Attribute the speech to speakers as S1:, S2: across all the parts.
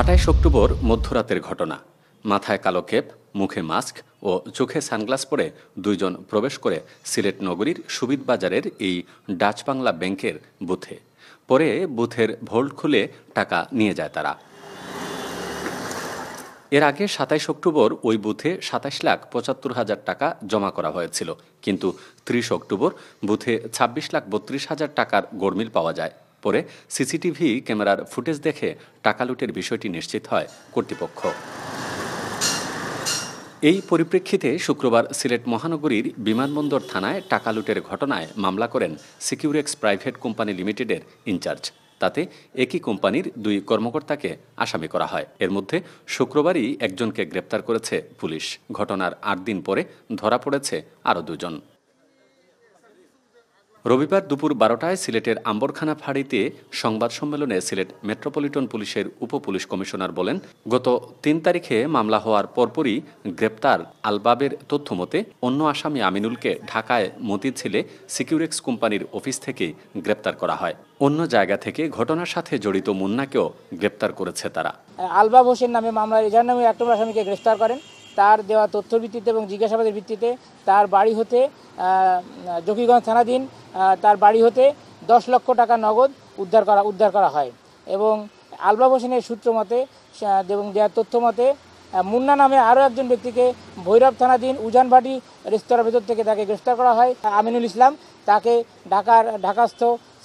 S1: আটাইশ October মধ্যরাতের ঘটনা মাথায় কালো কেপ মুখে মাস্ক ও চোখে সানগ্লাস পরে দুইজন প্রবেশ করে সিলেট নগরীর সুবিদ বাজারের এই ডাচ বাংলা ব্যাংকের বুথে পরে বুথের ভোল্ট খুলে টাকা নিয়ে যায় তারা এর আগে সাতাইশ অক্টোবর ওই বুথে সাতাশ লাখ পঁচাত্তর হাজার টাকা জমা করা হয়েছিল কিন্তু ত্রিশ অক্টোবর বুথে ছাব্বিশ লাখ বত্রিশ হাজার টাকার গড়মিল পাওয়া যায় পরে সিসিটিভি ক্যামেরার ফুটেজ দেখে টাকা লুটের বিষয়টি নিশ্চিত হয় কর্তৃপক্ষ এই পরিপ্রেক্ষিতে শুক্রবার সিলেট মহানগরীর বিমানবন্দর থানায় টাকা লুটের ঘটনায় মামলা করেন সিকিউরেক্স প্রাইভেট কোম্পানি লিমিটেডের ইনচার্জ তাতে একই কোম্পানির দুই কর্মকর্তাকে আসামি করা হয় এর মধ্যে শুক্রবারই একজনকে গ্রেপ্তার করেছে পুলিশ ঘটনার আট দিন পরে ধরা পড়েছে আরও দুজন রবিবার দুপুর বারোটায় সিলেটের আম্বরখানা ফাঁড়িতে সংবাদ সম্মেলনে সিলেট মেট্রোপলিটন পুলিশের উপপুলিশ কমিশনার বলেন গত তিন তারিখে মামলা হওয়ার পরপরই গ্রেপ্তার আলবাবের তথ্যমতে অন্য আসামি আমিনুলকে ঢাকায় মতিঝিলে সিকিউরেক্স কোম্পানির অফিস থেকে গ্রেপ্তার করা হয় অন্য জায়গা থেকে ঘটনার সাথে জড়িত মুন্নাকেও গ্রেপ্তার করেছে তারা
S2: আলবাব হোসেন নামে মামলা এজাহার নামে একটা আসামিকে গ্রেপ্তার করেন তার দেওয়া তথ্য ভিত্তিতে এবং জিজ্ঞাসাবাদের ভিত্তিতে তার বাড়ি হতে জকিগঞ্জ থানাধীন তার বাড়ি হতে দশ লক্ষ টাকা নগদ উদ্ধার করা উদ্ধার করা হয় এবং আলবাব হোসেনের সূত্র মতে এবং দেওয়ার তথ্য মতে মুন্না নামে আরও একজন ব্যক্তিকে ভৈরব থানাধীন উজানভাটি রেস্তোরাঁর ভেতর থেকে তাকে গ্রেফতার করা হয় আমিনুল ইসলাম তাকে ঢাকার ঢাকাস্থ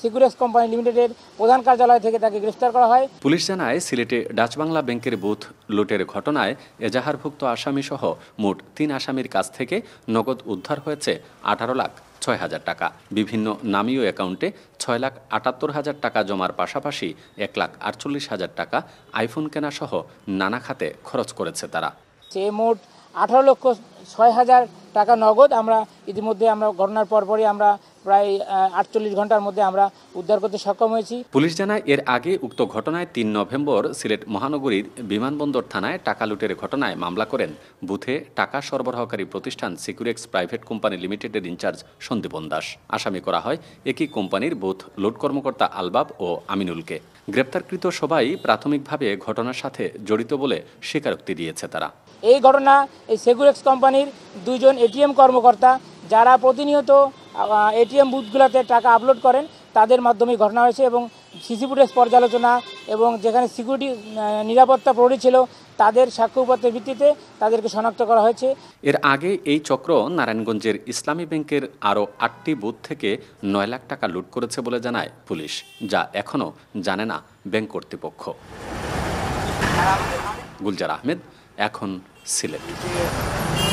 S2: সিকিউরেস কোম্পানি লিমিটেডের প্রধান কার্যালয় থেকে তাকে গ্রেফতার করা হয়
S1: পুলিশ জানায় সিলেটে ডাচ বাংলা ব্যাংকের বুথ লুটের ঘটনায় এজাহারভুক্ত আসামিসহ মোট তিন আসামির কাছ থেকে নগদ উদ্ধার হয়েছে আঠারো লাখ ছয় হাজার টাকা বিভিন্ন নামীয় অ্যাকাউন্টে ছয় লাখ আটাত্তর হাজার টাকা জমার পাশাপাশি এক লাখ আটচল্লিশ হাজার টাকা আইফোন কেনাসহ নানা খাতে খরচ করেছে তারা
S2: সে মোট আঠারো লক্ষ ছয় হাজার টাকা নগদ আমরা ইতিমধ্যে আমরা ঘটনার পরপরই আমরা প্রায় আটচল্লিশ ঘন্টার মধ্যে আমরা উদ্ধার করতে সক্ষম হয়েছি
S1: পুলিশ জানায় এর আগে উক্ত ঘটনায় তিন নভেম্বর সিলেট মহানগরীর বিমানবন্দর থানায় টাকা লুটের ঘটনায় মামলা করেন বুথে টাকা সরবরাহকারী প্রতিষ্ঠান সিকিউরেক্স প্রাইভেট কোম্পানি লিমিটেডের ইনচার্জ সন্দীপন দাস আসামি করা হয় একই কোম্পানির বুথ লোড কর্মকর্তা আলবাব ও আমিনুলকে গ্রেপ্তারকৃত সবাই প্রাথমিকভাবে ঘটনার সাথে জড়িত বলে স্বীকারোক্তি দিয়েছে তারা
S2: এই ঘটনা এই সেগুরেক্স কোম্পানির দুজন এটিএম কর্মকর্তা যারা প্রতিনিয়ত এটিএম বুথগুলোতে টাকা আপলোড করেন তাদের মাধ্যমে ঘটনা হয়েছে এবং সিসি ফুটেজ পর্যালোচনা এবং যেখানে সিকিউরিটি নিরাপত্তা প্রহরী ছিল তাদের সাক্ষ্য ভিত্তিতে তাদেরকে শনাক্ত করা হয়েছে
S1: এর আগে এই চক্র নারায়ণগঞ্জের ইসলামী ব্যাংকের আরও আটটি বুথ থেকে নয় লাখ টাকা লুট করেছে বলে জানায় পুলিশ যা এখনও জানে না ব্যাংক কর্তৃপক্ষ গুলজার আহমেদ এখন সিলেট